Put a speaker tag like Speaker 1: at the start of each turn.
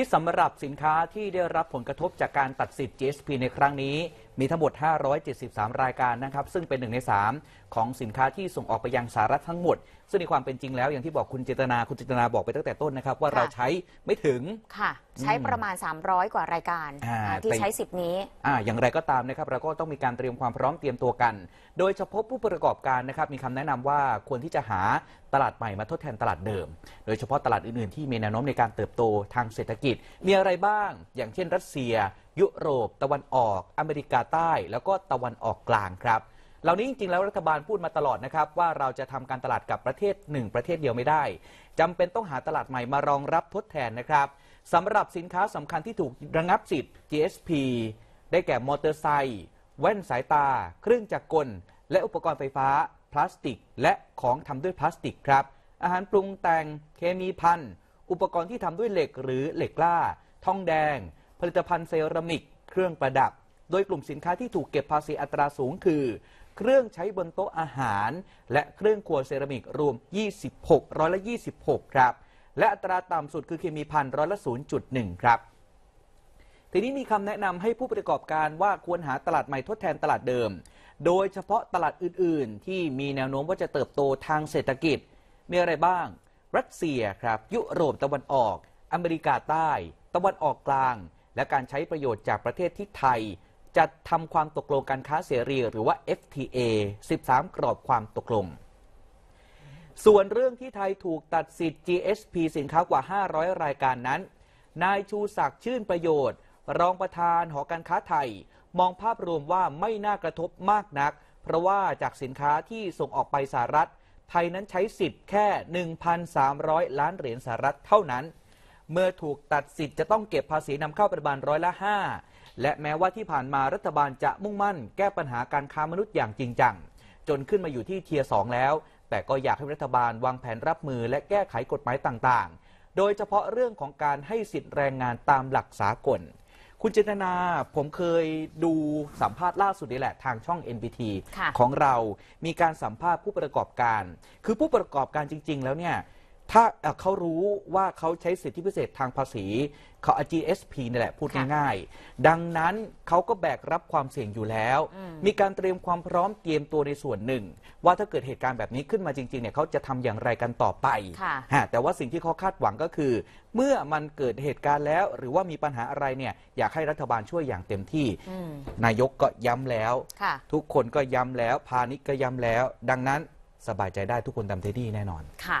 Speaker 1: ีสำหรับสินค้าที่ได้รับผลกระทบจากการตัดสิทธิ์ GSP ในครั้งนี้มีทั้งหมด 573 รายการนะครับ ซึ่งเป็นหนึ่งใน 3 ของสินค้าที่ส่งออกไปยังสหรัฐทั้งหมด ซึ่งในความเป็นจริงแล้วอย่างที่บอกคุณเจตนาคุณเจตนาบอกไปตั้งแต่ต้นนะครับ ว่าเราใช้ไม่ถึง ค่ะใช้ประมาณ 300 กว่ารายการที่ใช้สิทธิ์นี้อ่าอย่างไรก็ตามนะครับเราก็ต้องมีการเตรียมความพร้อมเตรียมตัวกัน โดยเฉพาะผู้ประกอบการนะครับมีคำแนะนำว่าควรที่จะหาตลาดใหม่มาทดแทนตลาดเดิม โดยเฉพาะตลาดอื่นๆที่มีแนวโน้มในการเติบโตทางเศรษฐกิจ มีอะไรบ้าง อย่างเช่น รัสเซียยุโรปตะวันออกอเมริกาใต้ แล้วก็ตะวันออกกลางครับ เหล่านี้จริง ๆ แล้วรัฐบาลพูดมาตลอดนะครับ ว่าเราจะทำการตลาดกับประเทศหนึ่งประเทศเดียวไม่ได้ จำเป็นต้องหาตลาดใหม่มารองรับทดแทนนะครับสำหรับสินค้าสำคัญที่ถูกระงับสิทธิ์ GSP ได้แก่มอเตอร์ไซค์แว่นสายตา เครื่องจักรกล และอุปกรณ์ไฟฟ้า พลาสติก และของทำด้วยพลาสติกครับอาหารปรุงแต่งเคมีพันอุปกรณ์ที่ทำด้วยเหล็กหรือเหล็กล้าทองแดงผลิตภัณฑ์เซรามิกเครื่องประดับ โดยกลุ่มสินค้าที่ถูกเก็บภาษีอัตราสูงคือ เครื่องใช้บนโต๊ะอาหาร และเครื่องครัวเซรามิกรวม 26ร้อยละ26 ครับ และอัตราต่ำสุดคือเคมีพันร้อยละ0.1 ครับ ทีนี้มีคำแนะนำให้ผู้ประกอบการว่าควรหาตลาดใหม่ทดแทนตลาดเดิม โดยเฉพาะตลาดอื่นๆ ที่มีแนวโน้มว่าจะเติบโตทางเศรษฐกิจ มีอะไรบ้าง รัสเซียครับยุโรปตะวันออก อเมริกาใต้ ตะวันออกกลางและการใช้ประโยชน์จากประเทศที่ไทยจะททำความตกลงการค้าเสรีหรือว่า FTA 13 กรอบความตกลง ส่วนเรื่องที่ไทยถูกตัดสิทธิ์ GSP สินค้ากว่า 500 รายการนั้น นายชูศักดิ์ชื่นประโยชน์รองประธานหอการค้าไทย มองภาพรวมว่าไม่น่ากระทบมากนัก เพราะว่าจากสินค้าที่ส่งออกไปสหรัฐ ไทยนั้นใช้สิทธิ์แค่1,300ล้านเหรียญสหรัฐเท่านั้นเมื่อถูกตัดสิทธิ์จะต้องเก็บภาษีนำเข้าประมาณร้อยละ5และแม้ว่าที่ผ่านมารัฐบาลจะมุ่งมั่นแก้ปัญหาการค้ามนุษย์อย่างจริงจัง จนขึ้นมาอยู่ที่เทียร์ 2 แล้ว แต่ก็อยากให้รัฐบาลวางแผนรับมือและแก้ไขกฎหมายต่างๆ โดยเฉพาะเรื่องของการให้สิทธิ์แรงงานตามหลักสากล คุณเจตนาผมเคยดูสัมภาษณ์ล่าสุดนี่แหละทางช่อง NBT ของเรามีการสัมภาษณ์ผู้ประกอบการ คือผู้ประกอบการจริง ๆ แล้วเนี่ยถ้าเขารู้ว่าเขาใช้สิทธิพิเศษทางภาษีเขา GSP นี่แหละพูดง่ายๆ ดังนั้นเขาก็แบกรับความเสี่ยงอยู่แล้ว มีการเตรียมความพร้อมเตรียมตัวในส่วนหนึ่ง ว่าถ้าเกิดเหตุการณ์แบบนี้ขึ้นมาจริงๆ เนี่ยเขาจะทำอย่างไรกันต่อไป แต่ว่าสิ่งที่เขาคาดหวังก็คือ เมื่อมันเกิดเหตุการณ์แล้ว หรือว่ามีปัญหาอะไรเนี่ยอยากให้รัฐบาลช่วยอย่างเต็มที่ นายกก็ย้ำแล้ว ทุกคนก็ย้ำแล้ว พาณิชย์ก็ย้ำแล้ว ดังนั้นสบายใจได้ทุกคนตามเทดี้แน่นอนค่ะ